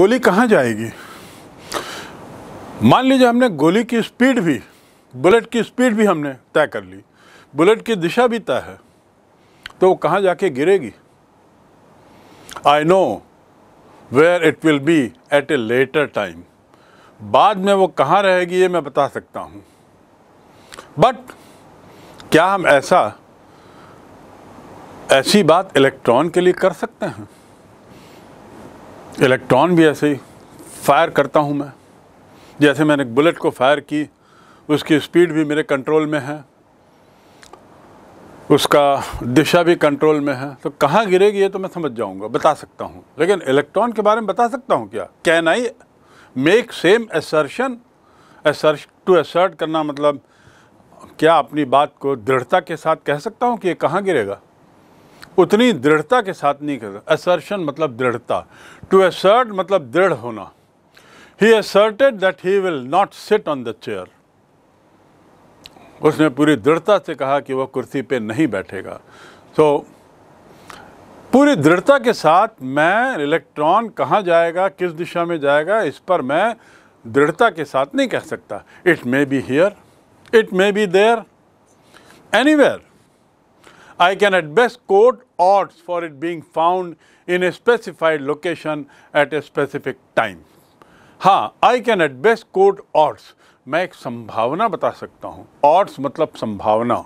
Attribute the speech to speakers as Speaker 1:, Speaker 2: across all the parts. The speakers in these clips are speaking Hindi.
Speaker 1: गोली कहाँ जाएगी मान लीजिए हमने गोली की स्पीड भी बुलेट की स्पीड भी हमने तय कर ली बुलेट की दिशा भी तय है तो वो कहाँ जाके गिरेगी I know where it will be at a later time बाद में वो कहाँ रहेगी ये मैं बता सकता हूँ बट क्या हम ऐसा ऐसी बात इलेक्ट्रॉन के लिए कर सकते हैं इलेक्ट्रॉन भी ऐसे ही फायर करता हूँ मैं जैसे मैंने बुलेट को फायर की उसकी स्पीड भी मेरे कंट्रोल में है उसका दिशा भी कंट्रोल में है तो कहाँ गिरेगी ये तो मैं समझ जाऊँगा बता सकता हूँ लेकिन इलेक्ट्रॉन के बारे में बता सकता हूँ क्या can I make same assertion assert to assert करना मतलब क्या अपनी बात को दृढ़ता के साथ कह सकता हूँ कि ये कहाँ गिरेगा उतनी दृढ़ता के साथ नहीं कर असर्शन मतलब दृढ़ता टू असर्ट मतलब दृढ़ होना he asserted that he will not sit on the chair उसने पूरी दृढ़ता से कहा कि वह कुर्सी पे नहीं बैठेगा तो पूरी दृढ़ता के साथ मैं इलेक्ट्रॉन कहाँ जाएगा किस दिशा में जाएगा इस पर मैं दृढ़ता के साथ नहीं कह सकता it may be here it may be there anywhere I can at best quote odds for it being found in a specified location at a specific time. हाँ I can at best quote odds मैं एक संभावना बता सकता हूँ ऑर्ड्स मतलब संभावना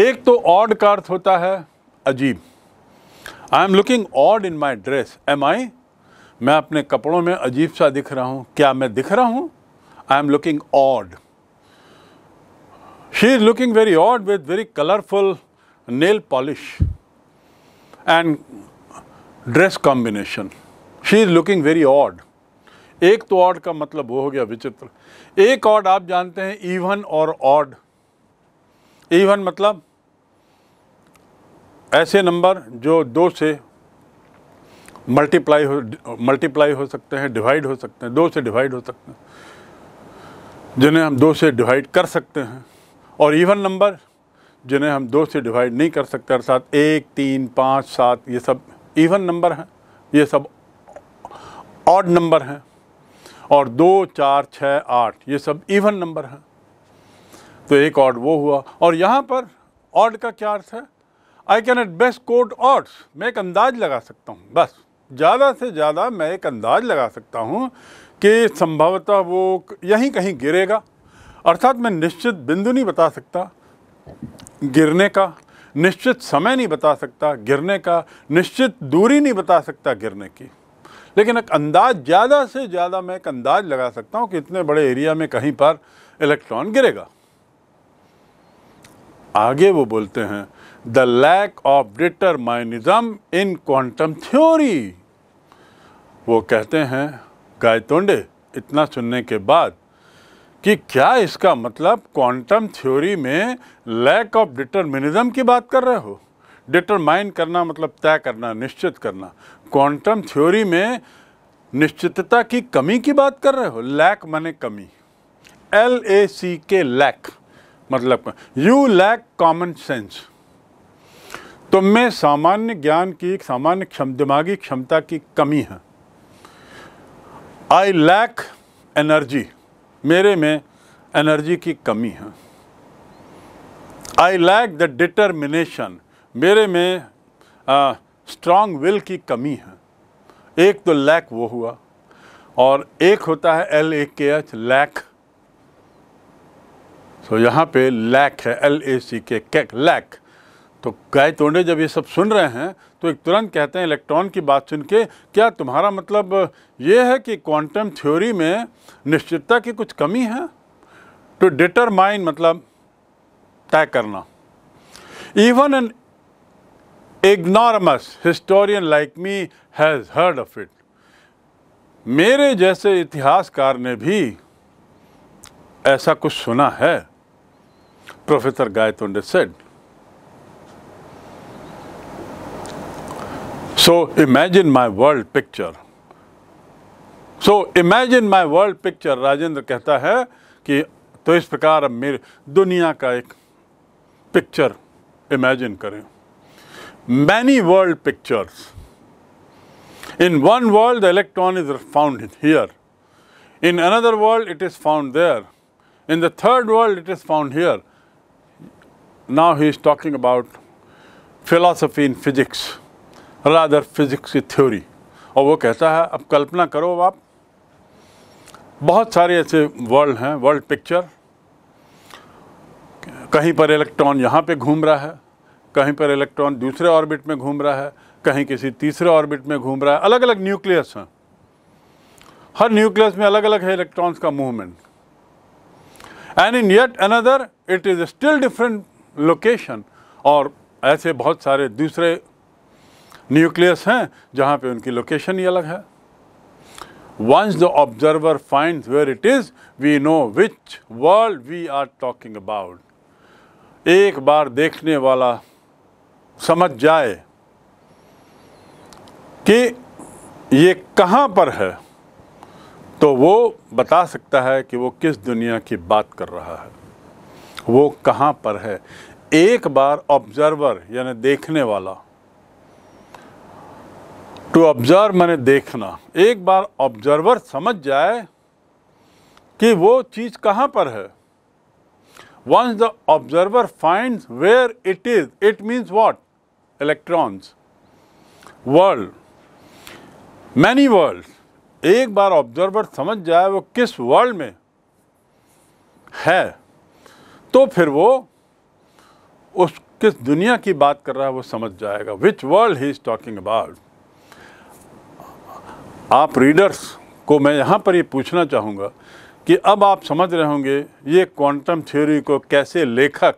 Speaker 1: एक तो ऑड का अर्थ होता है अजीब I am looking odd in my dress am I मैं अपने कपड़ों में अजीब सा दिख रहा हूँ क्या मैं दिख रहा हूँ I am looking odd she is looking very odd with very colourful nail polish and dress combination she is looking very odd. एक तो odd का मतलब वो हो गया विचित्र एक ऑड आप जानते हैं ईवन और ऑड ईवन मतलब ऐसे नंबर जो दो से मल्टीप्लाई हो मल्टीप्लाई हो सकते हैं डिवाइड हो सकते हैं दो से डिवाइड हो सकते हैं जिन्हें हम दो से डिवाइड कर सकते हैं और इवन नंबर जिन्हें हम दो से डिवाइड नहीं कर सकते अर्थात एक तीन पाँच सात ये सब इवन नंबर हैं ये सब ऑड नंबर हैं और दो चार छः आठ ये सब इवन नंबर हैं तो एक ऑड वो हुआ और यहाँ पर ऑड का क्या अर्थ है I can at best quote odds मैं एक अंदाज लगा सकता हूँ बस ज़्यादा से ज़्यादा मैं एक अंदाज लगा सकता हूँ कि संभवतः वो यहीं कहीं गिरेगा अर्थात मैं निश्चित बिंदु नहीं बता सकता गिरने का निश्चित समय नहीं बता सकता गिरने का निश्चित दूरी नहीं बता सकता गिरने की लेकिन एक अंदाज ज़्यादा से ज़्यादा मैं एक अंदाज लगा सकता हूँ कि इतने बड़े एरिया में कहीं पर इलेक्ट्रॉन गिरेगा आगे वो बोलते हैं the lack of determinism in quantum theory वो कहते हैं गायतोंडे इतना सुनने के बाद कि क्या इसका मतलब क्वांटम थ्योरी में लैक ऑफ डिटर्मिनिज्म की बात कर रहे हो डिटरमाइन करना मतलब तय करना निश्चित करना क्वांटम थ्योरी में निश्चितता की कमी की बात कर रहे हो लैक माने कमी एल ए सी के लैक मतलब यू लैक कॉमन सेंस तुम में सामान्य ज्ञान की सामान्य क्षम दिमागी क्षमता की कमी है आई लैक एनर्जी मेरे में एनर्जी की कमी है आई लैक द डिटर्मिनेशन मेरे में स्ट्रांग विल की कमी है एक तो लैक वो हुआ और एक होता है एल ए के एच लैक सो यहाँ पे लैक है एल ए सी के कैक लैक तो गाय तोड़े जब ये सब सुन रहे हैं तो एक तुरंत कहते हैं इलेक्ट्रॉन की बात सुन के क्या तुम्हारा मतलब ये है कि क्वांटम थ्योरी में निश्चितता की कुछ कमी है टू तो डिटरमाइन मतलब तय करना even an ignoramus historian like me has heard of it मेरे जैसे इतिहासकार ने भी ऐसा कुछ सुना है professor Gaitonde said So imagine my world picture. So imagine my world picture. Rajendra कहता है कि तो इस प्रकार अब मेरे दुनिया का एक पिक्चर इमेजिन करें In one world, the electron is found here. In another world, it is found there. In the third world, it is found here. Now he is talking about philosophy in physics. Rather physics की थ्योरी और वो कहता है अब कल्पना करो आप बहुत सारे ऐसे वर्ल्ड हैं वर्ल्ड पिक्चर कहीं पर इलेक्ट्रॉन यहाँ पे घूम रहा है कहीं पर इलेक्ट्रॉन दूसरे ऑर्बिट में घूम रहा है कहीं किसी तीसरे ऑर्बिट में घूम रहा है अलग अलग न्यूक्लियस हैं हर न्यूक्लियस में अलग अलग है इलेक्ट्रॉन्स का movement and in yet another it is still different location और ऐसे बहुत सारे दूसरे न्यूक्लियस हैं जहाँ पे उनकी लोकेशन ही अलग है once the observer find where it is we know which world we are talking about एक बार देखने वाला समझ जाए कि ये कहाँ पर है तो वो बता सकता है कि वो किस दुनिया की बात कर रहा है वो कहाँ पर है एक बार ऑब्जर्वर यानी देखने वाला टू ऑब्जर्व मैंने देखना एक बार ऑब्जर्वर समझ जाए कि वो चीज़ कहाँ पर है once the observer find where it is it means what electrons world many world एक बार ऑब्जर्वर समझ जाए वो किस वर्ल्ड में है तो फिर वो उस किस दुनिया की बात कर रहा है वो समझ जाएगा which world he is talking about आप रीडर्स को मैं यहाँ पर ये पूछना चाहूँगा कि अब आप समझ रहे होंगे ये क्वांटम थ्योरी को कैसे लेखक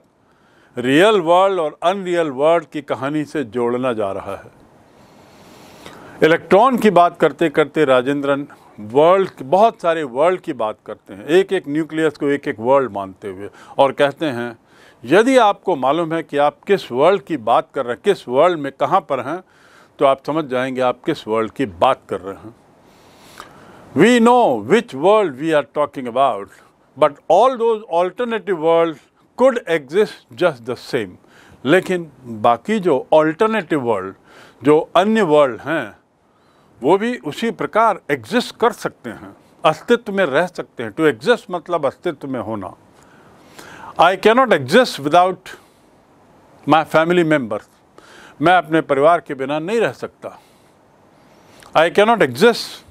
Speaker 1: रियल वर्ल्ड और अनरियल वर्ल्ड की कहानी से जोड़ना जा रहा है इलेक्ट्रॉन की बात करते करते राजेंद्रन वर्ल्ड बहुत सारे वर्ल्ड की बात करते हैं एक एक न्यूक्लियस को एक एक वर्ल्ड मानते हुए और कहते हैं यदि आपको मालूम है कि आप किस वर्ल्ड की बात कर रहे हैं किस वर्ल्ड में कहाँ पर हैं तो आप समझ जाएंगे आप किस वर्ल्ड की बात कर रहे हैं we know which world we are talking about but all those alternative world could exist just the same लेकिन बाकी जो ऑल्टरनेटिव वर्ल्ड जो अन्य वर्ल्ड हैं वो भी उसी प्रकार एग्जिस्ट कर सकते हैं अस्तित्व में रह सकते हैं टू एग्जिस्ट मतलब अस्तित्व में होना I cannot exist without my family members मैं अपने परिवार के बिना नहीं रह सकता I cannot exist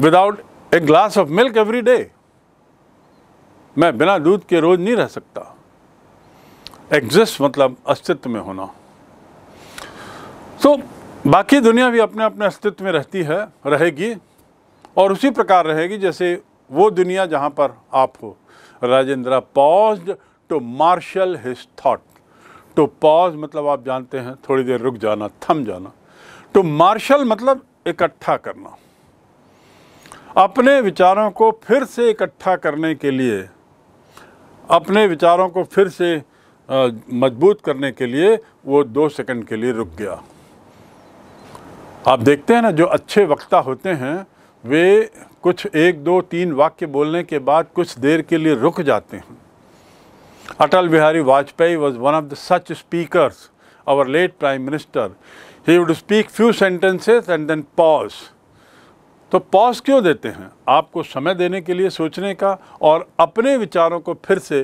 Speaker 1: without a glass of milk every day मैं बिना दूध के रोज़ नहीं रह सकता एग्जिस्ट मतलब अस्तित्व में होना तो बाकी दुनिया भी अपने अपने अस्तित्व में रहती है रहेगी और उसी प्रकार रहेगी जैसे वो दुनिया जहाँ पर आप हो Rajendra pause to marshal his thought to तो पॉज मतलब आप जानते हैं थोड़ी देर रुक जाना थम जाना टू तो मार्शल मतलब इकट्ठा करना अपने विचारों को फिर से इकट्ठा करने के लिए अपने विचारों को फिर से मजबूत करने के लिए वो दो सेकंड के लिए रुक गया आप देखते हैं ना जो अच्छे वक्ता होते हैं वे कुछ एक दो तीन वाक्य बोलने के बाद कुछ देर के लिए रुक जाते हैं Atal Bihari Vajpayee was one of the such speakers, our late Prime Minister. He would speak few sentences and then pause. तो पॉज क्यों देते हैं आपको समय देने के लिए सोचने का और अपने विचारों को फिर से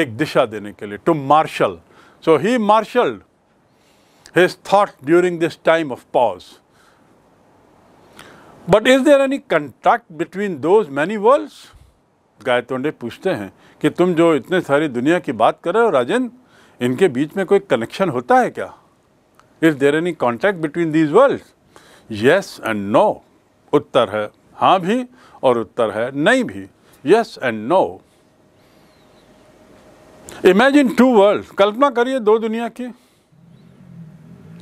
Speaker 1: एक दिशा देने के लिए to marshal so he marshalled his thought during this time of pause but is there any contact between those many worlds Gaitonde पूछते हैं कि तुम जो इतने सारी दुनिया की बात कर रहे हो राजन इनके बीच में कोई कनेक्शन होता है क्या is there any contact between these world yes and no उत्तर है हाँ भी और उत्तर है नहीं भी yes and no imagine two world कल्पना करिए दो दुनिया की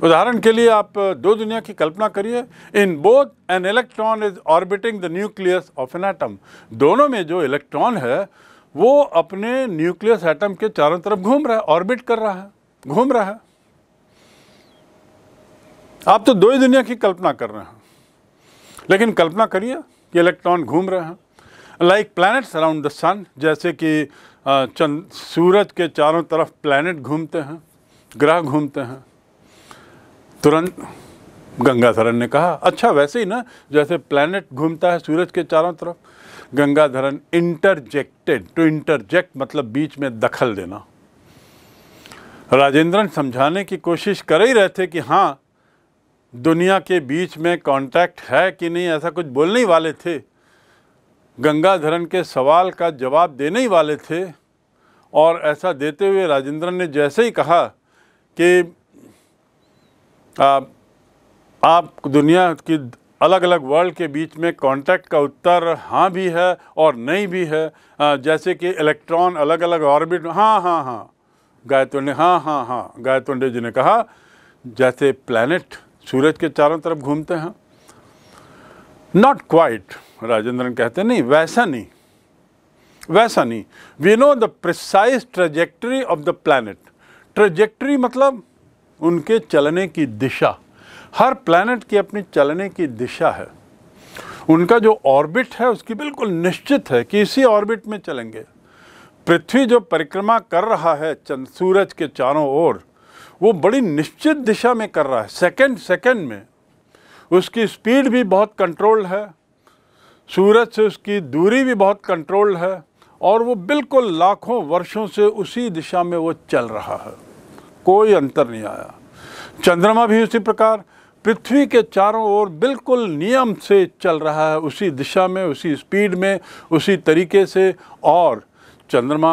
Speaker 1: उदाहरण के लिए आप दो दुनिया की कल्पना करिए in both an electron is orbiting the nucleus of an atom दोनों में जो इलेक्ट्रॉन है वो अपने न्यूक्लियस एटम के चारों तरफ घूम रहा है ऑर्बिट कर रहा है घूम रहा है आप तो दो ही दुनिया की कल्पना कर रहे हैं लेकिन कल्पना करिए कि इलेक्ट्रॉन घूम रहे हैं like planets around the sun जैसे कि चंद सूरज के चारों तरफ प्लैनेट घूमते हैं ग्रह घूमते हैं तुरंत गंगाधरन ने कहा अच्छा वैसे ही ना जैसे प्लैनेट घूमता है सूरज के चारों तरफ गंगाधरन इंटरजेक्टेड टू इंटरजेक्ट मतलब बीच में दखल देना राजेंद्रन समझाने की कोशिश कर ही रहे थे कि हाँ दुनिया के बीच में कांटेक्ट है कि नहीं ऐसा कुछ बोलने ही वाले थे गंगाधरन के सवाल का जवाब देने ही वाले थे और ऐसा देते हुए राजेंद्रन ने जैसे ही कहा कि आ, आप दुनिया की अलग अलग वर्ल्ड के बीच में कांटेक्ट का उत्तर हाँ भी है और नहीं भी है जैसे कि इलेक्ट्रॉन अलग अलग ऑर्बिट हाँ हाँ हाँ गायतों हाँ हाँ हाँ गायतोंडे जी ने कहा जैसे प्लैनेट सूरज के चारों तरफ घूमते हैं नॉट क्वाइट राजेंद्रन कहते नहीं वैसा नहीं वैसा नहीं we know the precise trajectory of the planet trajectory मतलब उनके चलने की दिशा हर प्लैनेट की अपनी चलने की दिशा है उनका जो ऑर्बिट है उसकी बिल्कुल निश्चित है कि इसी ऑर्बिट में चलेंगे पृथ्वी जो परिक्रमा कर रहा है चंद सूरज के चारों ओर वो बड़ी निश्चित दिशा में कर रहा है सेकंड सेकंड में उसकी स्पीड भी बहुत कंट्रोल्ड है सूरज से उसकी दूरी भी बहुत कंट्रोल्ड है और वो बिल्कुल लाखों वर्षों से उसी दिशा में वो चल रहा है कोई अंतर नहीं आया चंद्रमा भी उसी प्रकार पृथ्वी के चारों ओर बिल्कुल नियम से चल रहा है उसी दिशा में उसी स्पीड में उसी तरीके से और चंद्रमा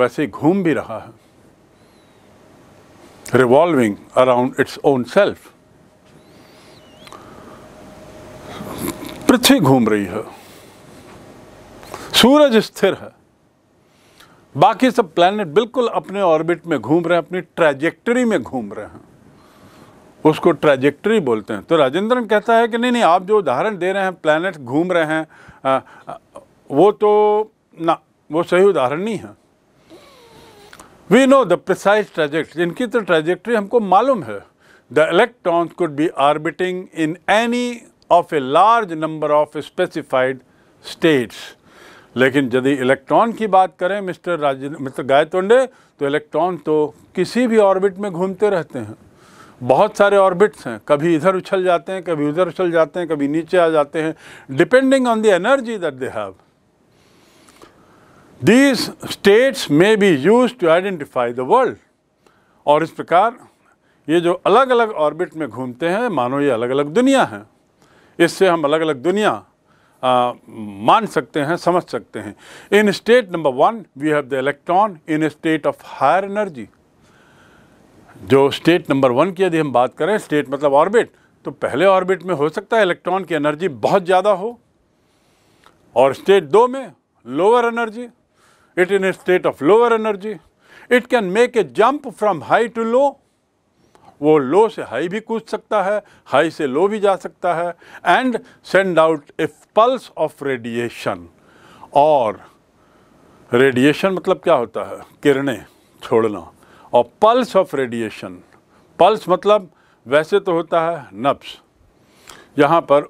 Speaker 1: वैसे घूम भी रहा है revolving around its own self पृथ्वी घूम रही है सूरज स्थिर है बाकी सब प्लैनेट बिल्कुल अपने ऑर्बिट में घूम रहे हैं अपनी ट्रैजेक्टरी में घूम रहे हैं उसको ट्रैजेक्टरी बोलते हैं तो राजेंद्रन कहता है कि नहीं नहीं आप जो उदाहरण दे रहे हैं प्लानट घूम रहे हैं आ, वो तो ना वो सही उदाहरण नहीं है we know the precise trajectory इनकी तो ट्रैजेक्टरी हमको मालूम है the electrons could be orbiting in any of a large number of specified states लेकिन यदि इलेक्ट्रॉन की बात करें मिस्टर राजेंद्र मिस्टर गायतोंडे तो इलेक्ट्रॉन तो किसी भी ऑर्बिट में घूमते रहते हैं बहुत सारे ऑर्बिट्स हैं कभी इधर उछल जाते हैं कभी उधर उछल जाते हैं कभी नीचे आ जाते हैं depending on the energy that they have these states में be used to identify the world और इस प्रकार ये जो अलग अलग ऑर्बिट में घूमते हैं मानो ये अलग अलग दुनिया है इससे हम अलग अलग दुनिया आ, मान सकते हैं समझ सकते हैं in state number one we have the electron in state of higher energy जो स्टेट नंबर वन की यदि हम बात करें स्टेट मतलब ऑर्बिट तो पहले ऑर्बिट में हो सकता है इलेक्ट्रॉन की एनर्जी बहुत ज़्यादा हो और स्टेट दो में lower energy it in a state of lower energy it can make a jump from high to low वो लो से हाई भी कूद सकता है हाई से लो भी जा सकता है and send out a pulse of radiation और रेडिएशन मतलब क्या होता है किरणें छोड़ना और पल्स ऑफ रेडिएशन पल्स मतलब वैसे तो होता है नब्स यहाँ पर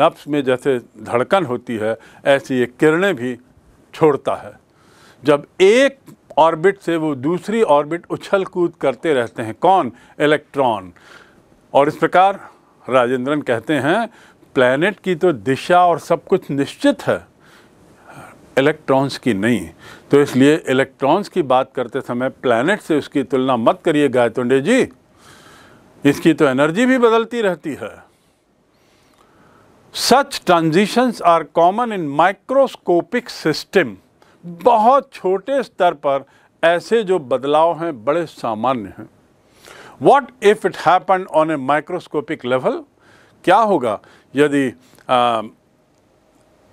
Speaker 1: नब्स में जैसे धड़कन होती है ऐसी ये किरणें भी छोड़ता है जब एक ऑर्बिट से वो दूसरी ऑर्बिट उछल कूद करते रहते हैं कौन इलेक्ट्रॉन और इस प्रकार राजेंद्रन कहते हैं प्लैनेट की तो दिशा और सब कुछ निश्चित है इलेक्ट्रॉन्स की नहीं तो इसलिए इलेक्ट्रॉन्स की बात करते समय प्लैनेट से उसकी तुलना मत करिए गायतुंडे जी इसकी तो एनर्जी भी बदलती रहती है such transitions are common in microscopic system बहुत छोटे स्तर पर ऐसे जो बदलाव हैं बड़े सामान्य हैं what if it happen on a microscopic level क्या होगा यदि आ,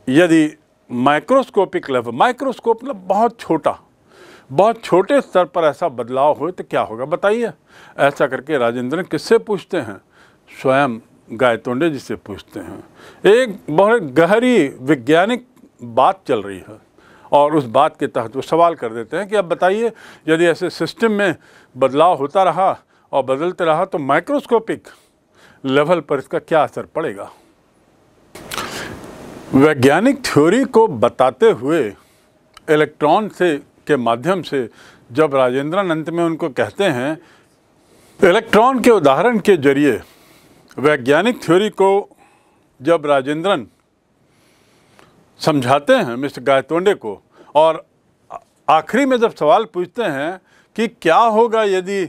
Speaker 1: यदि माइक्रोस्कोपिक लेवल माइक्रोस्कोप मतलब बहुत छोटा बहुत छोटे स्तर पर ऐसा बदलाव हो तो क्या होगा बताइए ऐसा करके राजेंद्र किससे पूछते हैं स्वयं गायतोंडे जी से पूछते हैं एक बहुत गहरी वैज्ञानिक बात चल रही है और उस बात के तहत वो सवाल कर देते हैं कि अब बताइए यदि ऐसे सिस्टम में बदलाव होता रहा और बदलते रहा तो माइक्रोस्कोपिक लेवल पर इसका क्या असर पड़ेगा वैज्ञानिक थ्योरी को बताते हुए इलेक्ट्रॉन से के माध्यम से जब राजेंद्रन अंत में उनको कहते हैं इलेक्ट्रॉन के उदाहरण के जरिए वैज्ञानिक थ्योरी को जब राजेंद्रन समझाते हैं मिस्टर गायतोंडे को और आखिरी में जब सवाल पूछते हैं कि क्या होगा यदि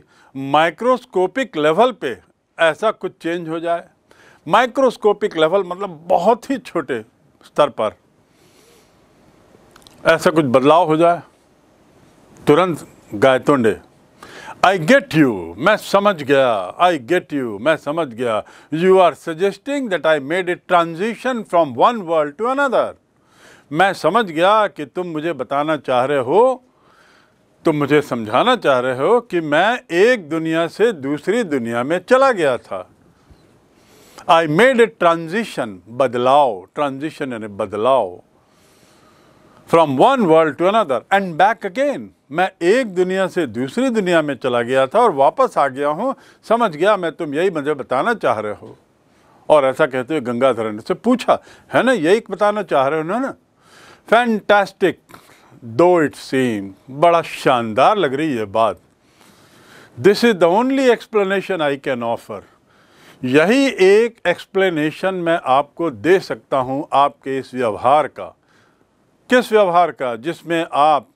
Speaker 1: माइक्रोस्कोपिक लेवल पे ऐसा कुछ चेंज हो जाए माइक्रोस्कोपिक लेवल मतलब बहुत ही छोटे स्तर पर ऐसा कुछ बदलाव हो जाए तुरंत गाय तोंडे आई गेट यू मैं समझ गया आई गेट यू मैं समझ गया you are suggesting that I made a transition from one world to another मैं समझ गया कि तुम मुझे बताना चाह रहे हो तुम मुझे समझाना चाह रहे हो कि मैं एक दुनिया से दूसरी दुनिया में चला गया था आई मेड ए ट्रांजिशन बदलाव ट्रांजिशन यानी बदलाव from one world to another and back again मैं एक दुनिया से दूसरी दुनिया में चला गया था और वापस आ गया हूँ समझ गया मैं तुम यही मुझे बताना चाह रहे हो और ऐसा कहते हुए गंगाधर ने से पूछा है ना यही बताना चाह रहे हो ना fantastic fantastic though it seem बड़ा शानदार लग रही है बात this is the only explanation I can offer यही एक एक्सप्लेनेशन मैं आपको दे सकता हूं आपके इस व्यवहार का किस व्यवहार का जिसमें आप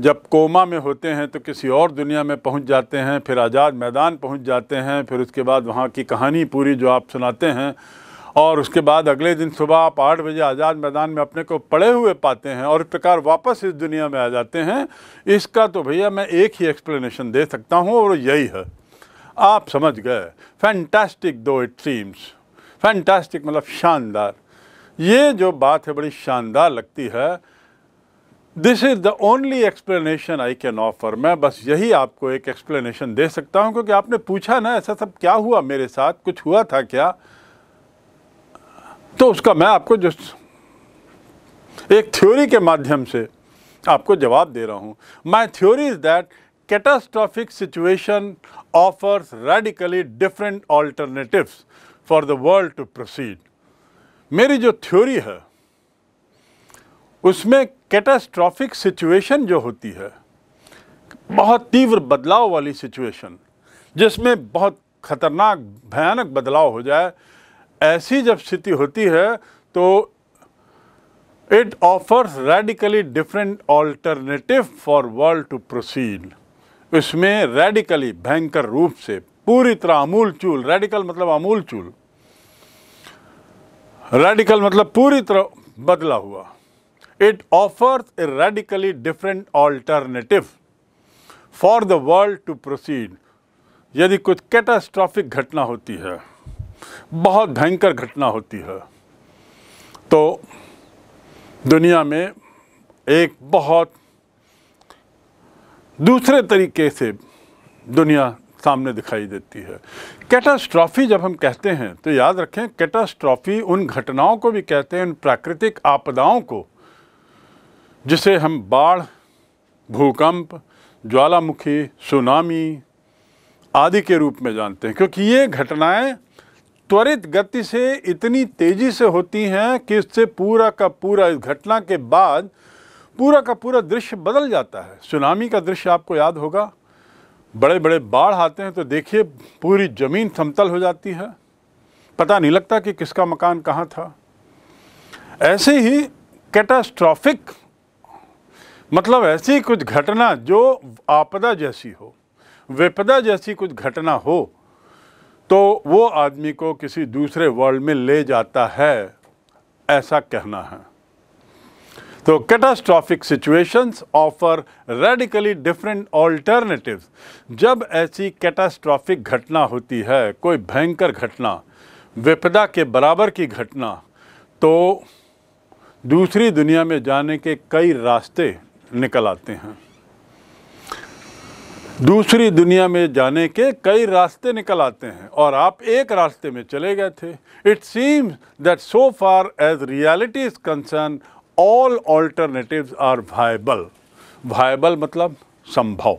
Speaker 1: जब कोमा में होते हैं तो किसी और दुनिया में पहुंच जाते हैं फिर आज़ाद मैदान पहुंच जाते हैं फिर उसके बाद वहाँ की कहानी पूरी जो आप सुनाते हैं और उसके बाद अगले दिन सुबह आप आठ बजे आज़ाद मैदान में अपने को पड़े हुए पाते हैं और इस प्रकार वापस इस दुनिया में आ जाते हैं इसका तो भैया मैं एक ही एक्सप्लेनेशन दे सकता हूँ और यही है आप समझ गए fantastic though it seems fantastic मतलब शानदार ये जो बात है बड़ी शानदार लगती है this is the only explanation I can offer मैं बस यही आपको एक एक्सप्लेनेशन दे सकता हूँ क्योंकि आपने पूछा ना ऐसा सब क्या हुआ मेरे साथ कुछ हुआ था क्या तो उसका मैं आपको जो एक थ्योरी के माध्यम से आपको जवाब दे रहा हूँ my theory is that catastrophic situation offers radically different alternatives for the world to proceed. मेरी जो theory है उसमें catastrophic situation जो होती है बहुत तीव्र बदलाव वाली situation जिसमें बहुत खतरनाक भयानक बदलाव हो जाए ऐसी जब स्थिति होती है तो it offers radically different alternative for world to proceed उसमें रेडिकली भयंकर रूप से पूरी तरह अमूल चूल रेडिकल मतलब अमूल चूल रेडिकल मतलब पूरी तरह बदला हुआ it offers a radically different alternative for the world to proceed यदि कुछ कैटास्ट्रॉफिक घटना होती है बहुत भयंकर घटना होती है तो दुनिया में एक बहुत दूसरे तरीके से दुनिया सामने दिखाई देती है कैटास्ट्रॉफी जब हम कहते हैं तो याद रखें कैटास्ट्रॉफी उन घटनाओं को भी कहते हैं उन प्राकृतिक आपदाओं को जिसे हम बाढ़ भूकंप ज्वालामुखी सुनामी आदि के रूप में जानते हैं क्योंकि ये घटनाएं त्वरित गति से इतनी तेज़ी से होती हैं कि इससे पूरा का पूरा इस घटना के बाद पूरा का पूरा दृश्य बदल जाता है सुनामी का दृश्य आपको याद होगा बड़े बड़े बाढ़ आते हैं तो देखिए पूरी ज़मीन समतल हो जाती है पता नहीं लगता कि किसका मकान कहाँ था ऐसे ही कैटास्ट्रॉफिक मतलब ऐसी कुछ घटना जो आपदा जैसी हो विपदा जैसी कुछ घटना हो तो वो आदमी को किसी दूसरे वर्ल्ड में ले जाता है ऐसा कहना है तो catastrophic situations offer radically different alternative जब ऐसी कैटास्ट्रॉफिक घटना होती है कोई भयंकर घटना विपदा के बराबर की घटना तो दूसरी दुनिया में जाने के कई रास्ते निकल आते हैं दूसरी दुनिया में जाने के कई रास्ते निकल आते हैं और आप एक रास्ते में चले गए थे it seems that so far as reality is concern all alternative are viable viable मतलब संभव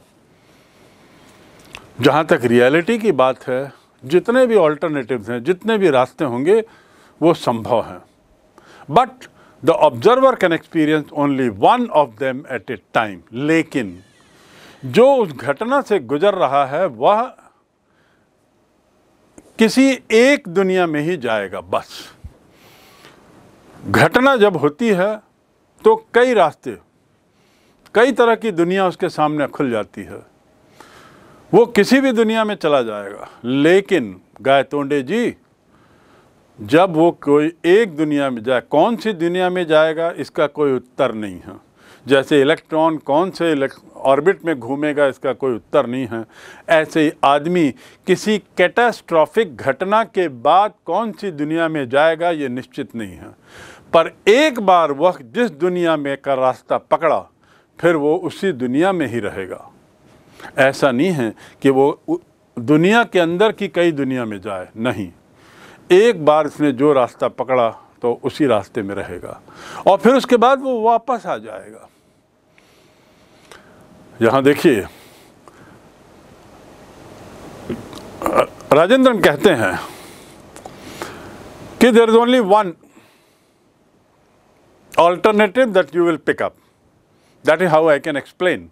Speaker 1: जहाँ तक रियलिटी की बात है जितने भी ऑल्टरनेटिव हैं जितने भी रास्ते होंगे वो संभव हैं but the observer can experience only one of them at a time लेकिन जो उस घटना से गुजर रहा है वह किसी एक दुनिया में ही जाएगा बस घटना जब होती है तो कई रास्ते कई तरह की दुनिया उसके सामने खुल जाती है वो किसी भी दुनिया में चला जाएगा लेकिन गायतोंडे जी जब वो कोई एक दुनिया में जाए कौन सी दुनिया में जाएगा इसका कोई उत्तर नहीं है जैसे इलेक्ट्रॉन कौन से ऑर्बिट में घूमेगा इसका कोई उत्तर नहीं है ऐसे ही आदमी किसी कैटास्ट्रॉफिक घटना के बाद कौन सी दुनिया में जाएगा ये निश्चित नहीं है पर एक बार वह जिस दुनिया में का रास्ता पकड़ा फिर वो उसी दुनिया में ही रहेगा ऐसा नहीं है कि वो दुनिया के अंदर की कई दुनिया में जाए नहीं एक बार उसने जो रास्ता पकड़ा तो उसी रास्ते में रहेगा और फिर उसके बाद वो वापस आ जाएगा यहाँ देखिए राजेंद्रन कहते हैं कि there is only one alternative that you will pick up. That is how I can explain.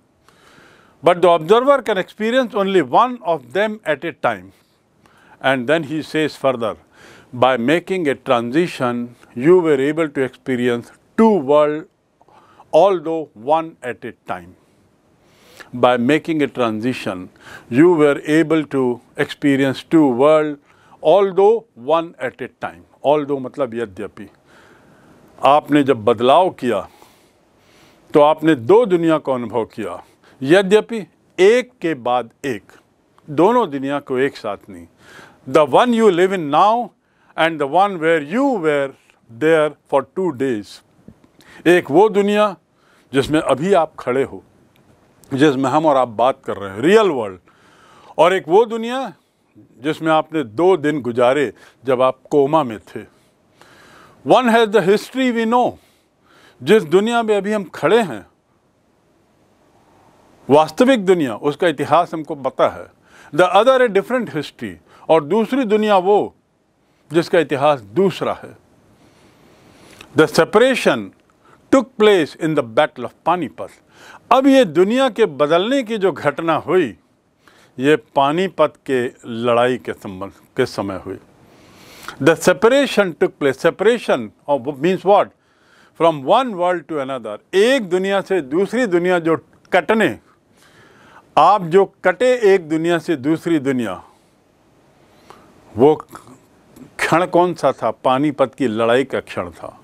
Speaker 1: But the observer can experience only one of them at a time. And then he says further, by making a transition, you were able to experience two worlds, although one at a time. By making a transition, you were able to experience two worlds, although one at a time. Although, matlab yadyapi. आपने जब बदलाव किया तो आपने दो दुनिया को अनुभव किया यद्यपि एक के बाद एक दोनों दुनिया को एक साथ नहीं the one you live in now and the one where you were there for two days एक वो दुनिया जिसमें अभी आप खड़े हो जिसमें हम और आप बात कर रहे हैं रियल वर्ल्ड और एक वो दुनिया जिसमें आपने दो दिन गुजारे जब आप कोमा में थे one has the history we know जिस दुनिया में अभी हम खड़े हैं वास्तविक दुनिया उसका इतिहास हमको पता है the other a different history और दूसरी दुनिया वो जिसका इतिहास दूसरा है the separation took place in the battle of Panipat अब ये दुनिया के बदलने की जो घटना हुई ये पानीपत के लड़ाई के संबंध के समय हुई The separation took place. Separation of means what? From one world to another. एक दुनिया से दूसरी दुनिया जो कटने आप जो कटे एक दुनिया से दूसरी दुनिया वो क्षण कौन सा था पानीपत की लड़ाई का क्षण था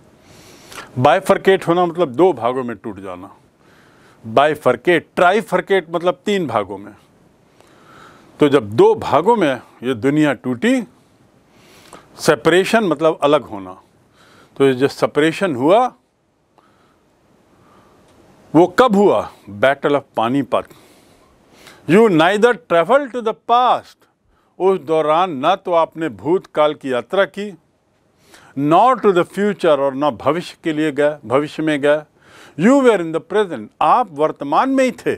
Speaker 1: बायफरकेट होना मतलब दो भागों में टूट जाना बायफरकेट ट्राइफरकेट मतलब तीन भागों में तो जब दो भागों में ये दुनिया टूटी सेपरेशन मतलब अलग होना तो जो सेपरेशन हुआ वो कब हुआ battle of Panipat you neither travel to the past उस दौरान ना तो आपने भूतकाल की यात्रा की नॉट टू द फ्यूचर और ना भविष्य के लिए गए भविष्य में गए you were in the present आप वर्तमान में ही थे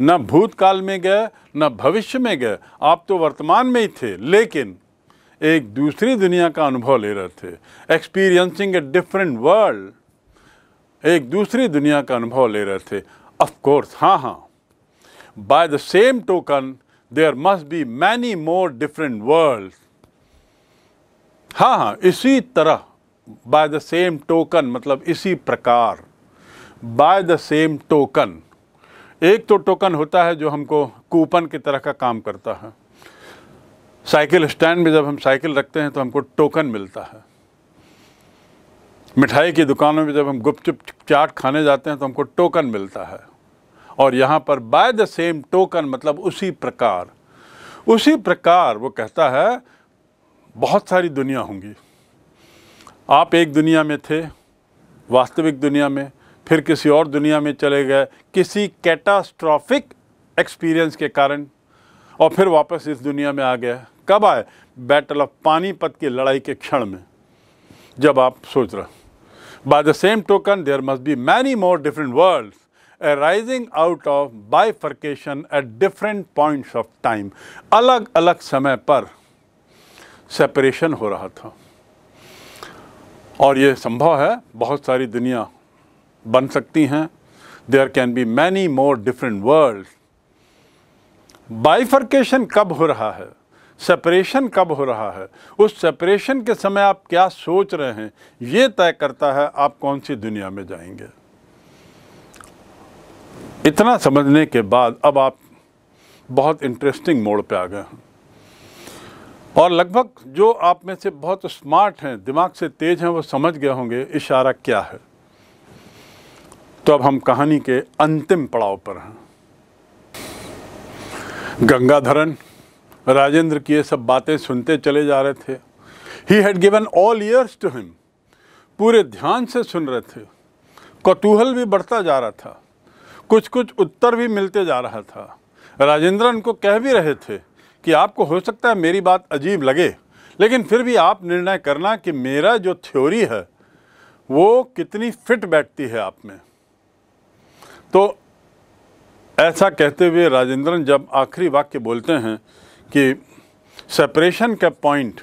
Speaker 1: ना भूतकाल में गए ना भविष्य में गए आप तो वर्तमान में ही थे लेकिन एक दूसरी दुनिया का अनुभव ले रहे थे एक्सपीरियंसिंग ए डिफरेंट वर्ल्ड एक दूसरी दुनिया का अनुभव ले रहे थे ऑफ कोर्स हाँ हाँ by the same token there must be many more different world हाँ हाँ इसी तरह बाय द सेम टोकन मतलब इसी प्रकार बाय द सेम टोकन एक तो टोकन होता है जो हमको कूपन की तरह का काम करता है साइकिल स्टैंड में जब हम साइकिल रखते हैं तो हमको टोकन मिलता है मिठाई की दुकानों में जब हम गुपचुप चाट खाने जाते हैं तो हमको टोकन मिलता है और यहाँ पर बाय द सेम टोकन मतलब उसी प्रकार उसी प्रकार वो कहता है बहुत सारी दुनिया होंगी आप एक दुनिया में थे वास्तविक दुनिया में फिर किसी और दुनिया में चले गए किसी कैटास्ट्रॉफिक एक्सपीरियंस के कारण और फिर वापस इस दुनिया में आ गया कब आए बैटल ऑफ पानीपत की लड़ाई के क्षण में जब आप सोच रहे by the same token there must be many more different world rising out of bifurcation at different points of time अलग अलग समय पर सेपरेशन हो रहा था और ये संभव है बहुत सारी दुनिया बन सकती हैं there can be many more different world bifurcation कब हो रहा है सेपरेशन कब हो रहा है उस सेपरेशन के समय आप क्या सोच रहे हैं ये तय करता है आप कौन सी दुनिया में जाएंगे इतना समझने के बाद अब आप बहुत इंटरेस्टिंग मोड़ पे आ गए हैं और लगभग जो आप में से बहुत स्मार्ट हैं दिमाग से तेज हैं वो समझ गए होंगे इशारा क्या है तो अब हम कहानी के अंतिम पड़ाव पर हैं गंगाधरन राजेंद्र की ये सब बातें सुनते चले जा रहे थे he had given all ears to him पूरे ध्यान से सुन रहे थे कौतूहल भी बढ़ता जा रहा था कुछ कुछ उत्तर भी मिलते जा रहा था राजेंद्रन को कह भी रहे थे कि आपको हो सकता है मेरी बात अजीब लगे लेकिन फिर भी आप निर्णय करना कि मेरा जो थ्योरी है वो कितनी फिट बैठती है आप में तो ऐसा कहते हुए राजेंद्रन जब आखिरी वाक्य बोलते हैं कि सेपरेशन का पॉइंट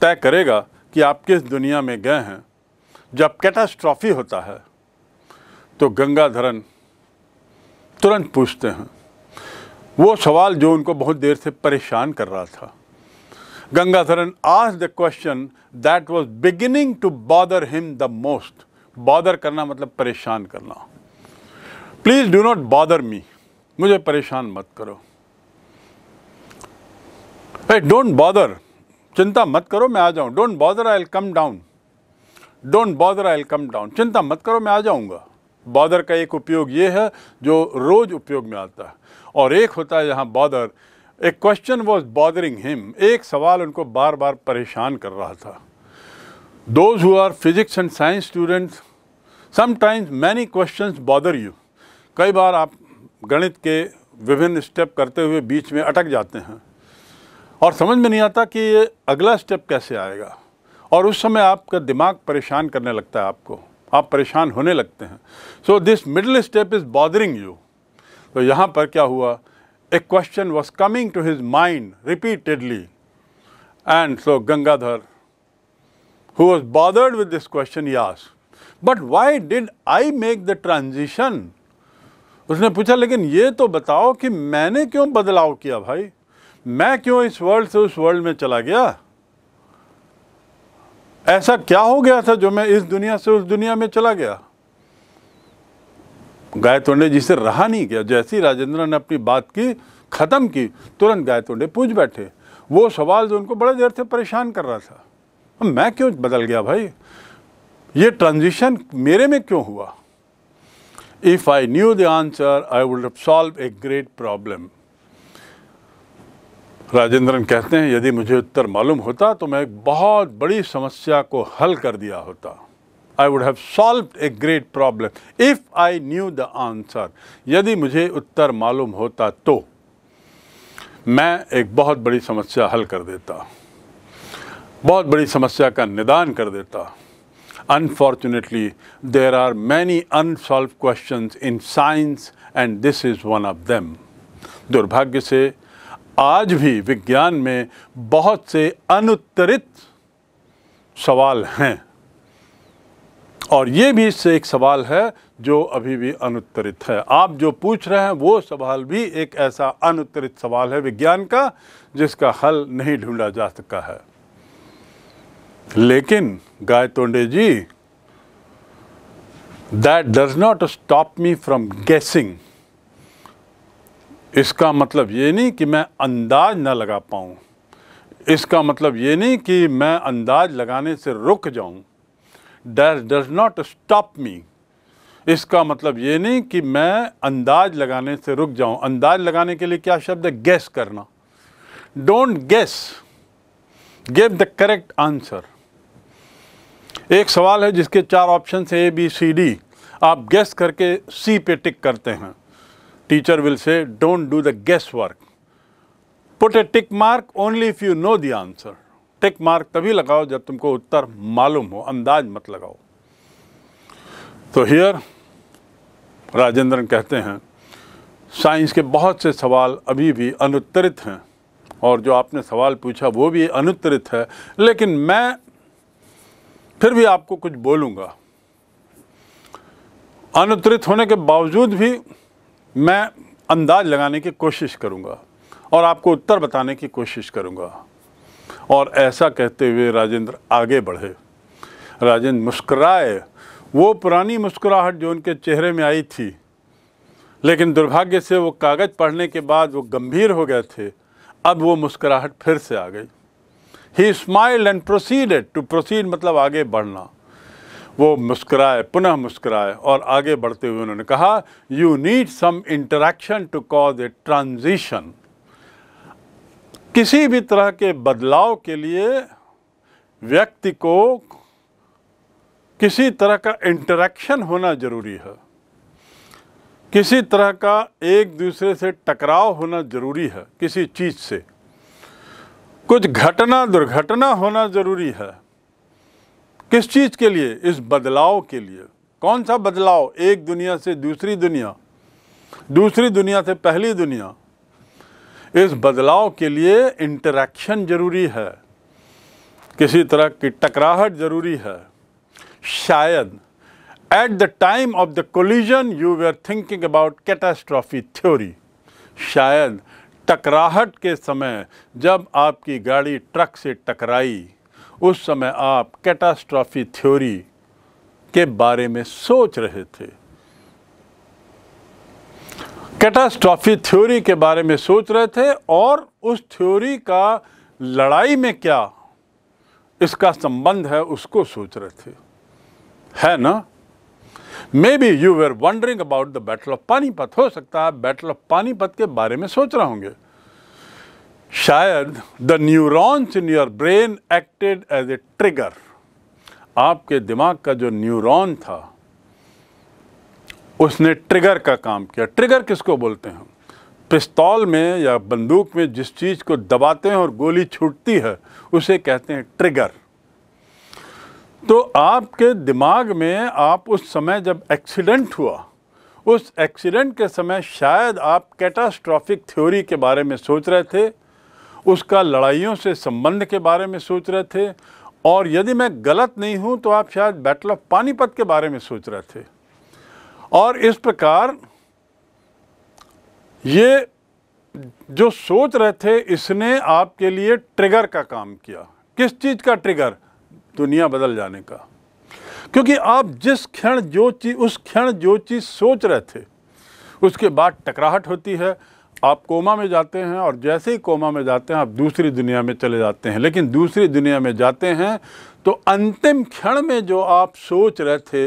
Speaker 1: तय करेगा कि आप किस दुनिया में गए हैं जब कैटास्ट्रॉफी होता है तो गंगाधरन तुरंत पूछते हैं वो सवाल जो उनको बहुत देर से परेशान कर रहा था गंगाधरन आज the question that was beginning to bother him the most bother करना मतलब परेशान करना please do not bother me मुझे परेशान मत करो डोंट बॉदर चिंता मत करो मैं आ जाऊँ don't bother I'll come down don't bother I come down चिंता मत करो मैं आ जाऊँगा बॉदर का एक उपयोग ये है जो रोज़ उपयोग में आता है और एक होता है यहाँ bother a question was bothering him एक सवाल उनको बार बार परेशान कर रहा था those who are physics and science students sometimes many question bother you कई बार आप गणित के विभिन्न स्टेप करते हुए बीच में अटक जाते हैं और समझ में नहीं आता कि ये अगला स्टेप कैसे आएगा और उस समय आपका दिमाग परेशान करने लगता है आपको आप परेशान होने लगते हैं so this middle step is bothering you तो यहाँ पर क्या हुआ a question was coming to his mind repeatedly and so Gangadhar who was bothered with this question yes but why did I make the transition उसने पूछा लेकिन ये तो बताओ कि मैंने क्यों बदलाव किया भाई मैं क्यों इस वर्ल्ड से उस वर्ल्ड में चला गया ऐसा क्या हो गया था जो मैं इस दुनिया से उस दुनिया में चला गया गायतोंडे जी से रहा नहीं गया जैसे ही राजेंद्र ने अपनी बात की ख़त्म की तुरंत गायतोंडे पूछ बैठे वो सवाल जो उनको बड़े देर से परेशान कर रहा था मैं क्यों बदल गया भाई ये ट्रांजिशन मेरे में क्यों हुआ If I knew the answer, I would have solved a great problem. Rajendran कहते हैं यदि मुझे उत्तर मालूम होता तो मैं एक बहुत बड़ी समस्या को हल कर दिया होता I would have solve a great problem if I knew the answer यदि मुझे उत्तर मालूम होता तो मैं एक बहुत बड़ी समस्या हल कर देता बहुत बड़ी समस्या का निदान कर देता Unfortunately, there are many unsolved questions in science and this is one of them. दुर्भाग्य से आज भी विज्ञान में बहुत से अनुत्तरित सवाल हैं और ये भी इससे एक सवाल है जो अभी भी अनुत्तरित है आप जो पूछ रहे हैं वो सवाल भी एक ऐसा अनुत्तरित सवाल है विज्ञान का जिसका हल नहीं ढूंढा जा सका है लेकिन Gaitonde ji that does not stop me from guessing इसका मतलब ये नहीं कि मैं अंदाज ना लगा पाऊँ इसका मतलब ये नहीं कि मैं अंदाज लगाने से रुक जाऊँ does does not stop me इसका मतलब ये नहीं कि मैं अंदाज लगाने से रुक जाऊं अंदाज लगाने के लिए क्या शब्द है गैस करना don't guess give the correct answer एक सवाल है जिसके चार ऑप्शन है ए बी सी डी आप गेस करके सी पे टिक करते हैं teacher will say don't do the guess work put a tick mark only if you know the answer tick mark तभी लगाओ जब तुमको उत्तर मालूम हो अंदाज मत लगाओ तो हियर राजेंद्रन कहते हैं साइंस के बहुत से सवाल अभी भी अनुत्तरित हैं और जो आपने सवाल पूछा वो भी अनुत्तरित है लेकिन मैं फिर भी आपको कुछ बोलूँगा अनुत्तरित होने के बावजूद भी मैं अंदाज लगाने की कोशिश करूँगा और आपको उत्तर बताने की कोशिश करूँगा और ऐसा कहते हुए राजेंद्र आगे बढ़े राजेंद्र मुस्कराए वो पुरानी मुस्कुराहट जो उनके चेहरे में आई थी लेकिन दुर्भाग्य से वो कागज़ पढ़ने के बाद वो गंभीर हो गए थे अब वो मुस्कुराहट फिर से आ गई he smiled and proceeded to proceed मतलब आगे बढ़ना वो मुस्कराए पुनः मुस्कराए और आगे बढ़ते हुए उन्होंने कहा you need some interaction to cause a transition किसी भी तरह के बदलाव के लिए व्यक्ति को किसी तरह का इंटरेक्शन होना ज़रूरी है किसी तरह का एक दूसरे से टकराव होना ज़रूरी है किसी चीज़ से कुछ घटना दुर्घटना होना ज़रूरी है किस चीज़ के लिए इस बदलाव के लिए कौन सा बदलाव एक दुनिया से दूसरी दुनिया दूसरी दुनिया से पहली दुनिया इस बदलाव के लिए इंटरैक्शन ज़रूरी है किसी तरह की टकराहट ज़रूरी है शायद at the time of the collision you were are thinking about catastrophe theory शायद टकराहट के समय जब आपकी गाड़ी ट्रक से टकराई उस समय आप कैटास्ट्रॉफी थ्योरी के बारे में सोच रहे थे कैटास्ट्रॉफी थ्योरी के बारे में सोच रहे थे और उस थ्योरी का लड़ाई में क्या इसका संबंध है उसको सोच रहे थे है ना may be you were wondering about the battle of Panipat हो सकता है बैटल ऑफ पानीपत के बारे में सोच रहा होंगे शायद the neurons in your brain acted as a trigger आपके दिमाग का जो न्यूरॉन था उसने ट्रिगर का काम किया ट्रिगर किसको बोलते हैं पिस्तौल में या बंदूक में जिस चीज़ को दबाते हैं और गोली छूटती है उसे कहते हैं ट्रिगर तो आपके दिमाग में आप उस समय जब एक्सीडेंट हुआ उस एक्सीडेंट के समय शायद आप कैटास्ट्रॉफिक थ्योरी के बारे में सोच रहे थे उसका लड़ाइयों से संबंध के बारे में सोच रहे थे और यदि मैं गलत नहीं हूं तो आप शायद बैटल ऑफ पानीपत के बारे में सोच रहे थे और इस प्रकार ये जो सोच रहे थे इसने आपके लिए ट्रिगर का काम किया किस चीज़ का ट्रिगर दुनिया बदल जाने का क्योंकि आप जिस क्षण जो चीज़ उस क्षण जो चीज़ सोच रहे थे उसके बाद टकराहट होती है आप कोमा में जाते हैं और जैसे ही कोमा में जाते हैं आप दूसरी दुनिया में चले जाते हैं लेकिन दूसरी दुनिया में जाते हैं तो अंतिम क्षण में जो आप सोच रहे थे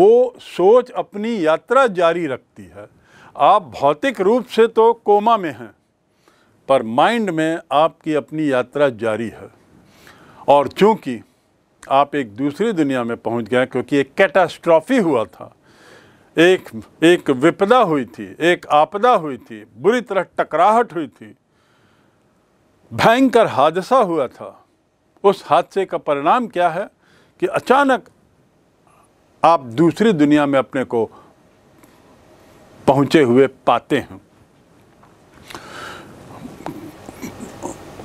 Speaker 1: वो सोच अपनी यात्रा जारी रखती है आप भौतिक रूप से तो कोमा में हैं पर माइंड में आपकी अपनी यात्रा जारी है और चूँकि आप एक दूसरी दुनिया में पहुंच गए क्योंकि एक कैटास्ट्रॉफी हुआ था एक एक विपदा हुई थी एक आपदा हुई थी बुरी तरह टकराहट हुई थी भयंकर हादसा हुआ था उस हादसे का परिणाम क्या है कि अचानक आप दूसरी दुनिया में अपने को पहुंचे हुए पाते हैं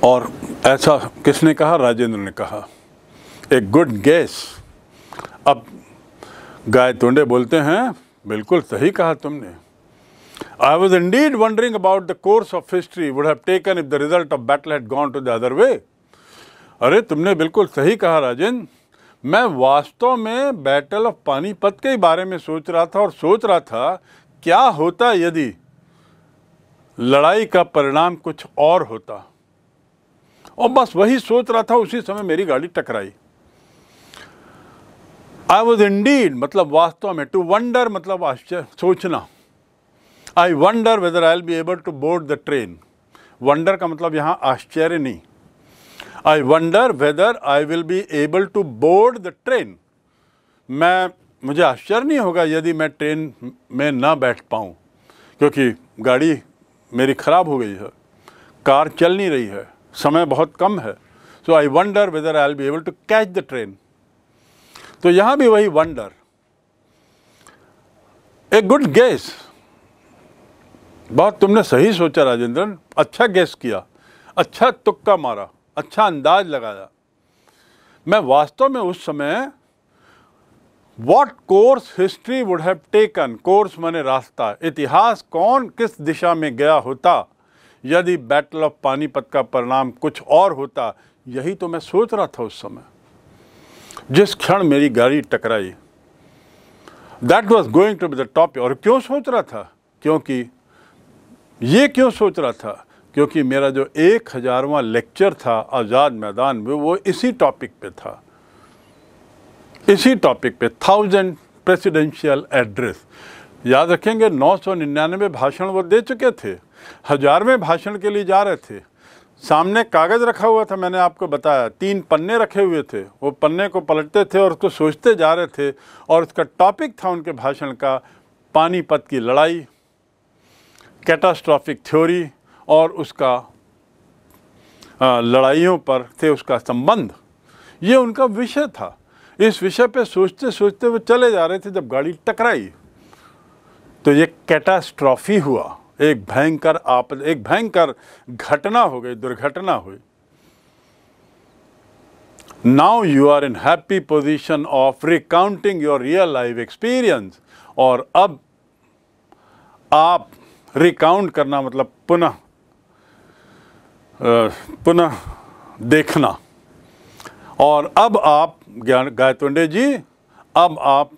Speaker 1: और ऐसा किसने कहा राजेंद्र ने कहा ए गुड गेस अब गाय तोंडे बोलते हैं बिल्कुल सही कहा तुमने I was indeed wondering about the course of history would have taken if the result of battle had gone to the other way अरे तुमने बिल्कुल सही कहा राजन मैं वास्तव में बैटल ऑफ पानीपत के बारे में सोच रहा था और सोच रहा था क्या होता यदि लड़ाई का परिणाम कुछ और होता और बस वही सोच रहा था उसी समय मेरी गाड़ी टकराई आई वॉज इंडीड मतलब वास्तव में टू वंडर मतलब आश्चर्य सोचना I wonder whether I be able to board the train wonder का मतलब यहाँ आश्चर्य नहीं I wonder whether I will be able to board the train मैं मुझे आश्चर्य नहीं होगा यदि मैं ट्रेन में ना बैठ पाऊँ क्योंकि गाड़ी मेरी ख़राब हो गई है कार चल नहीं रही है समय बहुत कम है so I wonder whether I be able to catch the train तो यहां भी वही वंडर ए गुड गेस बहुत तुमने सही सोचा राजेंद्रन अच्छा गेस किया अच्छा तुक्का मारा अच्छा अंदाज लगाया मैं वास्तव में उस समय what course history would have taken course मैंने रास्ता इतिहास कौन किस दिशा में गया होता यदि बैटल ऑफ पानीपत का परिणाम कुछ और होता यही तो मैं सोच रहा था उस समय जिस क्षण मेरी गाड़ी टकराई that was going to be the top और क्यों सोच रहा था क्योंकि ये क्यों सोच रहा था क्योंकि मेरा जो एक हज़ारवा लेक्चर था आज़ाद मैदान में वो इसी टॉपिक पे था इसी टॉपिक पे थाउजेंड प्रेसिडेंशियल एड्रेस याद रखेंगे नौ सौ निन्यानवे भाषण वो दे चुके थे हज़ारवें भाषण के लिए जा रहे थे सामने कागज़ रखा हुआ था मैंने आपको बताया तीन पन्ने रखे हुए थे वो पन्ने को पलटते थे और उसको सोचते जा रहे थे और उसका टॉपिक था उनके भाषण का पानीपत की लड़ाई कैटास्ट्रॉफिक थ्योरी और उसका लड़ाइयों पर थे उसका संबंध ये उनका विषय था इस विषय पे सोचते सोचते वो चले जा रहे थे जब गाड़ी टकराई तो ये कैटास्ट्रॉफी हुआ एक भयंकर आप एक भयंकर घटना हो गई दुर्घटना हुई now you are in happy position of recounting your real life experience और अब आप रिकाउंट करना मतलब पुनः पुनः देखना और अब आप ज्ञान गायतोंडे जी अब आप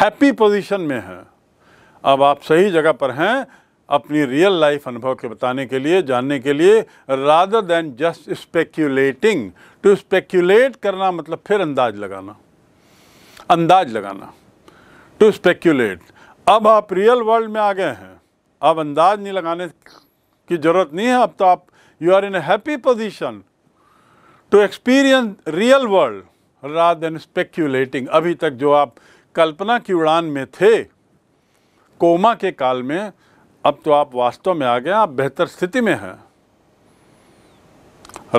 Speaker 1: हैप्पी पोजीशन में हैं अब आप सही जगह पर हैं अपनी रियल लाइफ अनुभव के बताने के लिए जानने के लिए rather than just speculating to speculate करना मतलब फिर अंदाज लगाना अंदाज लगाना टू स्पेक्यूलेट अब आप रियल वर्ल्ड में आ गए हैं अब अंदाज नहीं लगाने की ज़रूरत नहीं है अब तो आप you are in a happy position to experience real world rather speculating अभी तक जो आप कल्पना की उड़ान में थे कोमा के काल में अब तो आप वास्तव में आ गए आप बेहतर स्थिति में हैं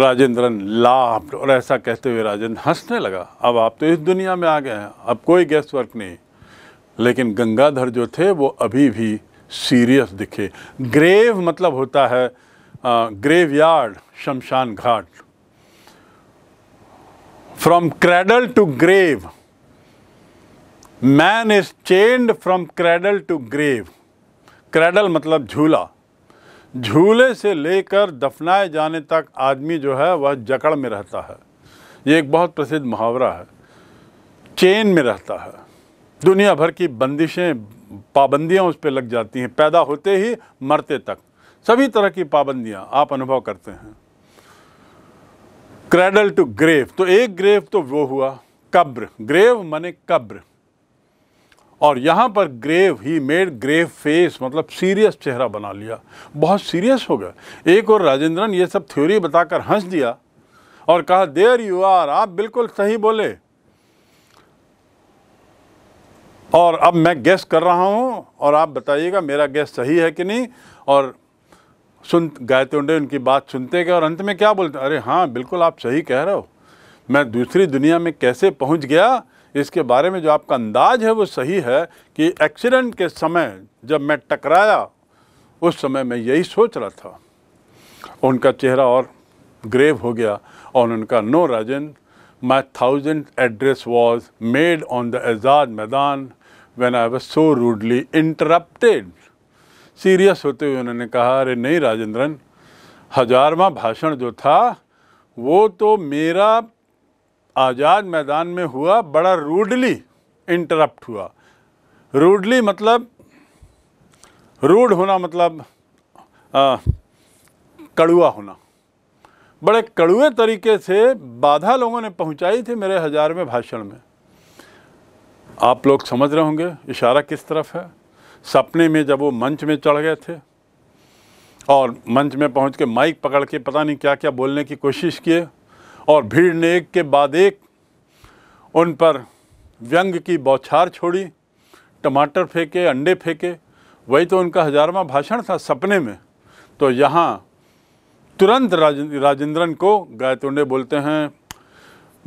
Speaker 1: राजेंद्रन लाभ और ऐसा कहते हुए राजेंद्र हंसने लगा अब आप तो इस दुनिया में आ गए हैं अब कोई गैस वर्क नहीं लेकिन गंगाधर जो थे वो अभी भी सीरियस दिखे ग्रेव मतलब होता है ग्रेव यार्ड शमशान घाट from cradle to grave man is chained from cradle to grave cradle मतलब झूला झूले से लेकर दफनाए जाने तक आदमी जो है वह जकड़ में रहता है ये एक बहुत प्रसिद्ध मुहावरा है चेन में रहता है दुनिया भर की बंदिशें पाबंदियाँ उस पर लग जाती हैं पैदा होते ही मरते तक सभी तरह की पाबंदियाँ आप अनुभव करते हैं क्रेडल टू ग्रेव तो एक ग्रेव तो वो हुआ कब्र ग्रेव माने कब्र और यहाँ पर grave he made grave face मतलब सीरियस चेहरा बना लिया बहुत सीरियस हो गया एक और राजेंद्रन ये सब थ्योरी बताकर हंस दिया और कहा देर यू आर आप बिल्कुल सही बोले और अब मैं गेस्ट कर रहा हूँ और आप बताइएगा मेरा गेस्ट सही है कि नहीं और सुन गायते उंडे उनकी बात सुनते गए और अंत में क्या बोलते अरे हाँ बिल्कुल आप सही कह रहे हो मैं दूसरी दुनिया में कैसे पहुँच गया इसके बारे में जो आपका अंदाज है वो सही है कि एक्सीडेंट के समय जब मैं टकराया उस समय मैं यही सोच रहा था उनका चेहरा और ग्रेव हो गया और उनका no Rajan my thousand address was made on the Azad Maidan when I was so rudely interrupted serious होते हुए उन्होंने कहा अरे नहीं राजेंद्रन हजारवा भाषण जो था वो तो मेरा आज़ाद मैदान में हुआ बड़ा रूडली इंटरप्ट हुआ रूडली मतलब रूड होना मतलब आ, कड़ुआ होना बड़े कड़ुए तरीके से बाधा लोगों ने पहुंचाई थी मेरे हजारवें भाषण में आप लोग समझ रहे होंगे इशारा किस तरफ है सपने में जब वो मंच में चढ़ गए थे और मंच में पहुंच के माइक पकड़ के पता नहीं क्या क्या बोलने की कोशिश किए और भीड़ ने एक के बाद एक उन पर व्यंग की बौछार छोड़ी टमाटर फेंके अंडे फेंके वही तो उनका हजारवा भाषण था सपने में तो यहाँ तुरंत राज राजेंद्रन को गायतोंडे बोलते हैं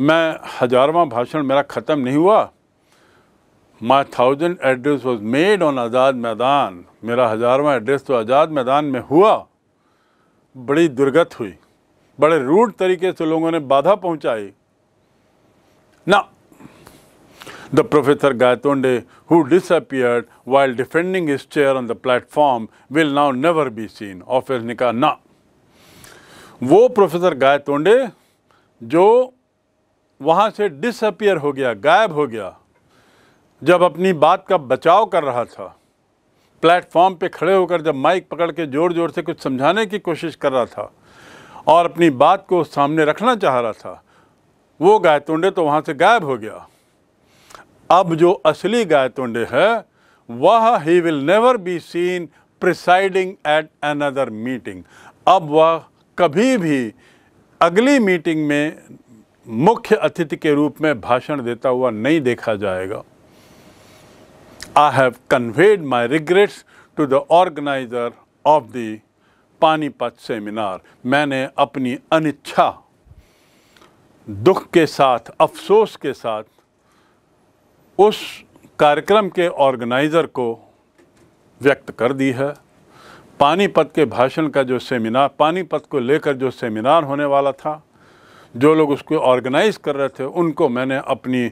Speaker 1: मैं हजारवा भाषण मेरा ख़त्म नहीं हुआ my thousand address was made on Azad Maidan मेरा हजारवा एड्रेस तो आज़ाद मैदान में हुआ बड़ी दुर्गत हुई बड़े रूड तरीके से लोगों ने बाधा पहुंचाई ना the professor Gaitonde who disappeared while defending is chair on the platform will now never be seen office ने कहा ना वो प्रोफेसर गायतोंडे जो वहां से डिसअपियर हो गया गायब हो गया जब अपनी बात का बचाव कर रहा था प्लेटफॉर्म पे खड़े होकर जब माइक पकड़ के ज़ोर ज़ोर से कुछ समझाने की कोशिश कर रहा था और अपनी बात को सामने रखना चाह रहा था वो गायतोंडे तो वहाँ से गायब हो गया अब जो असली गायतोंडे है वह he will never be seen presiding at another meeting अब वह कभी भी अगली मीटिंग में मुख्य अतिथि के रूप में भाषण देता हुआ नहीं देखा जाएगा I have conveyed my regrets to the organizer of the Panipat seminar मैंने अपनी अनिच्छा दुख के साथ अफसोस के साथ उस कार्यक्रम के ऑर्गेनाइज़र को व्यक्त कर दी है पानीपत के भाषण का जो सेमिनार पानीपत को लेकर जो सेमिनार होने वाला था जो लोग उसको ऑर्गेनाइज़ कर रहे थे उनको मैंने अपनी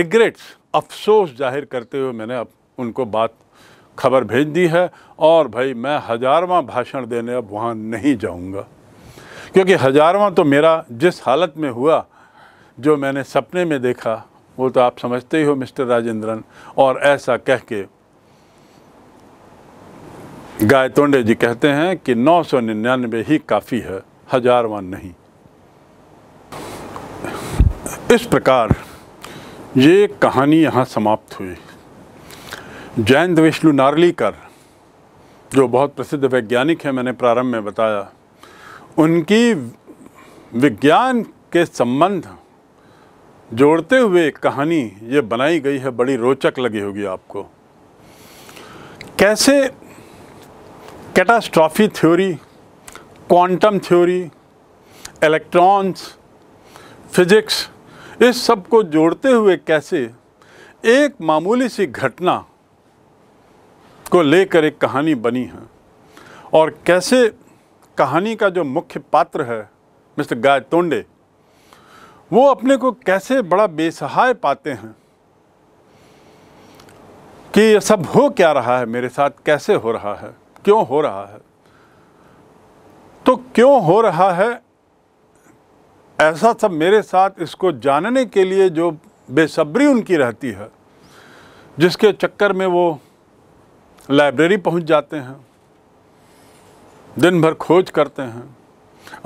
Speaker 1: रिग्रेट्स अफसोस जाहिर करते हुए मैंने उनको बात खबर भेज दी है और भाई मैं हजारवा भाषण देने अब वहाँ नहीं जाऊँगा क्योंकि हजारवां तो मेरा जिस हालत में हुआ जो मैंने सपने में देखा वो तो आप समझते ही हो मिस्टर राजेंद्रन और ऐसा कह के गायतोंडे जी कहते हैं कि 999 ही काफ़ी है हजारवां नहीं इस प्रकार ये कहानी यहाँ समाप्त हुई जयंत विष्णु नारलीकर जो बहुत प्रसिद्ध वैज्ञानिक हैं मैंने प्रारंभ में बताया उनकी विज्ञान के संबंध जोड़ते हुए कहानी ये बनाई गई है बड़ी रोचक लगी होगी आपको कैसे catastrophe theory quantum theory electrons physics इस सब को जोड़ते हुए कैसे एक मामूली सी घटना को लेकर एक कहानी बनी है और कैसे कहानी का जो मुख्य पात्र है मिस्टर गाय तोंडे वो अपने को कैसे बड़ा बेसहाय पाते हैं कि ये सब हो क्या रहा है मेरे साथ कैसे हो रहा है क्यों हो रहा है तो क्यों हो रहा है ऐसा सब मेरे साथ इसको जानने के लिए जो बेसब्री उनकी रहती है जिसके चक्कर में वो लाइब्रेरी पहुंच जाते हैं दिन भर खोज करते हैं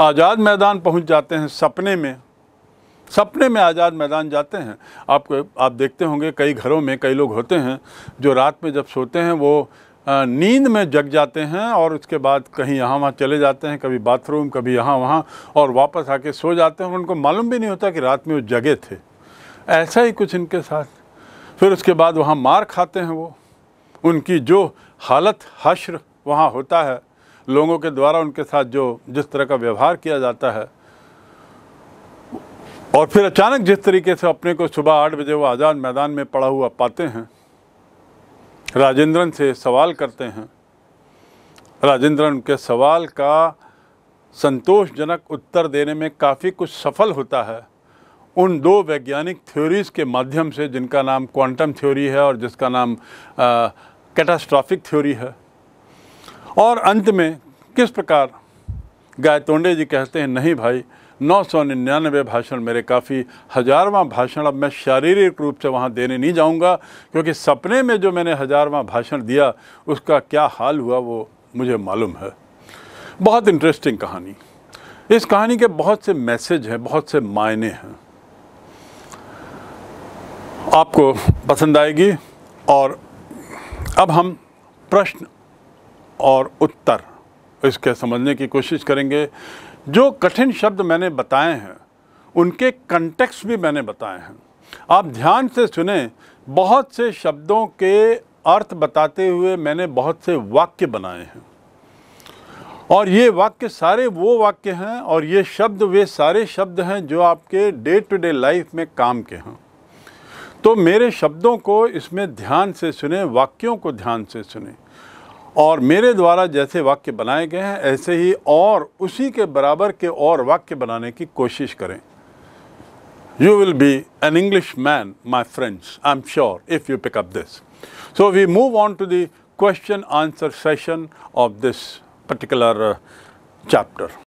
Speaker 1: आज़ाद मैदान पहुंच जाते हैं सपने में सपने में आज़ाद मैदान जाते हैं आपको आप देखते होंगे कई घरों में कई लोग होते हैं जो रात में जब सोते हैं वो नींद में जग जाते हैं और उसके बाद कहीं यहाँ वहाँ चले जाते हैं कभी बाथरूम कभी यहाँ वहाँ और वापस आके सो जाते हैं और उनको मालूम भी नहीं होता कि रात में वो जगे थे ऐसा ही कुछ इनके साथ फिर उसके बाद वहाँ मार खाते हैं वो उनकी जो हालत हश्र वहाँ होता है लोगों के द्वारा उनके साथ जो जिस तरह का व्यवहार किया जाता है और फिर अचानक जिस तरीके से अपने को सुबह आठ बजे वो आज़ाद मैदान में पड़ा हुआ पाते हैं राजेंद्रन से सवाल करते हैं राजेंद्रन के सवाल का संतोषजनक उत्तर देने में काफ़ी कुछ सफल होता है उन दो वैज्ञानिक थ्योरीज़ के माध्यम से जिनका नाम क्वांटम थ्योरी है और जिसका नाम कैटास्ट्रॉफिक थ्योरी है और अंत में किस प्रकार गायतोंडे जी कहते हैं नहीं भाई नौ सौ निन्यानवे भाषण मेरे काफ़ी हजारवां भाषण अब मैं शारीरिक रूप से वहाँ देने नहीं जाऊँगा क्योंकि सपने में जो मैंने हजारवां भाषण दिया उसका क्या हाल हुआ वो मुझे मालूम है बहुत इंटरेस्टिंग कहानी इस कहानी के बहुत से मैसेज हैं बहुत से मायने हैं आपको पसंद आएगी और अब हम प्रश्न और उत्तर इसके समझने की कोशिश करेंगे जो कठिन शब्द मैंने बताए हैं उनके कंटेक्स भी मैंने बताए हैं आप ध्यान से सुने बहुत से शब्दों के अर्थ बताते हुए मैंने बहुत से वाक्य बनाए हैं और ये वाक्य सारे वो वाक्य हैं और ये शब्द वे सारे शब्द हैं जो आपके डे टू डे लाइफ में काम के हैं तो मेरे शब्दों को इसमें ध्यान से सुने वाक्यों को ध्यान से सुने और मेरे द्वारा जैसे वाक्य बनाए गए हैं ऐसे ही और उसी के बराबर के और वाक्य बनाने की कोशिश करें you will be an English man my friends I am sure if you pick up this so we move on to the question answer session of this particular chapter